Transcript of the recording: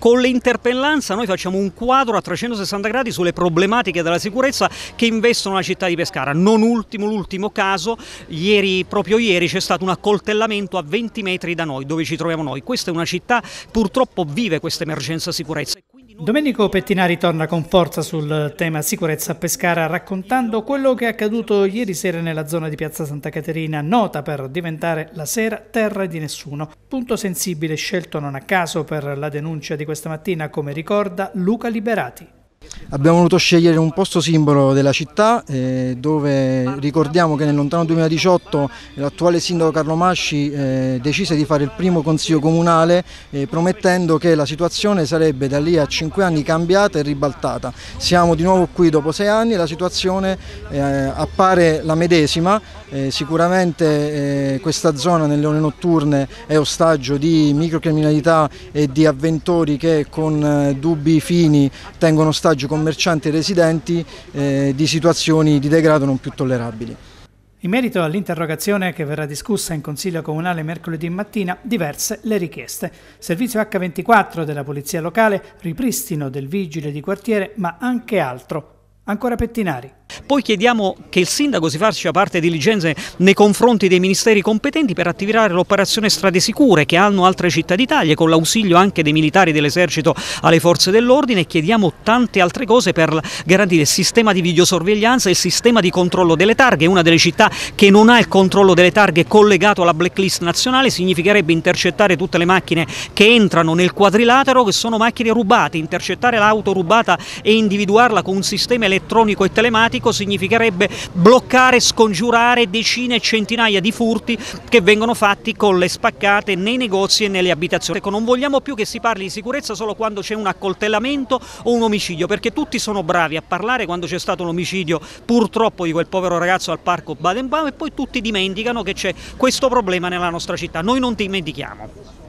Con l'interpellanza noi facciamo un quadro a 360 gradi sulle problematiche della sicurezza che investono la città di Pescara. Non ultimo, l'ultimo caso, ieri, proprio ieri c'è stato un accoltellamento a 20 metri da noi, dove ci troviamo noi. Questa è una città che purtroppo vive questa emergenza sicurezza. Domenico Pettinari torna con forza sul tema sicurezza a Pescara raccontando quello che è accaduto ieri sera nella zona di Piazza Santa Caterina, nota per diventare la sera terra di nessuno. Punto sensibile scelto non a caso per la denuncia di questa mattina, come ricorda Luca Liberati. Abbiamo voluto scegliere un posto simbolo della città eh, dove ricordiamo che nel lontano 2018 l'attuale sindaco Carlo Masci eh, decise di fare il primo consiglio comunale eh, promettendo che la situazione sarebbe da lì a 5 anni cambiata e ribaltata. Siamo di nuovo qui dopo 6 anni e la situazione eh, appare la medesima, eh, sicuramente eh, questa zona nelle ore notturne è ostaggio di microcriminalità e di avventori che con dubbi fini tengono ostaggio commercianti e residenti eh, di situazioni di degrado non più tollerabili. In merito all'interrogazione che verrà discussa in Consiglio Comunale mercoledì mattina, diverse le richieste. Servizio H24 della Polizia Locale, ripristino del vigile di quartiere, ma anche altro. Ancora Pettinari. Poi chiediamo che il sindaco si faccia parte diligenze nei confronti dei ministeri competenti per attivare l'operazione Strade Sicure che hanno altre città d'Italia con l'ausilio anche dei militari dell'esercito alle forze dell'ordine chiediamo tante altre cose per garantire il sistema di videosorveglianza e il sistema di controllo delle targhe. Una delle città che non ha il controllo delle targhe collegato alla blacklist nazionale significherebbe intercettare tutte le macchine che entrano nel quadrilatero che sono macchine rubate, intercettare l'auto rubata e individuarla con un sistema elettronico elettronico e telematico significherebbe bloccare, scongiurare decine e centinaia di furti che vengono fatti con le spaccate nei negozi e nelle abitazioni. Ecco, non vogliamo più che si parli di sicurezza solo quando c'è un accoltellamento o un omicidio, perché tutti sono bravi a parlare quando c'è stato un omicidio purtroppo di quel povero ragazzo al parco Baden-Baden e poi tutti dimenticano che c'è questo problema nella nostra città. Noi non dimentichiamo.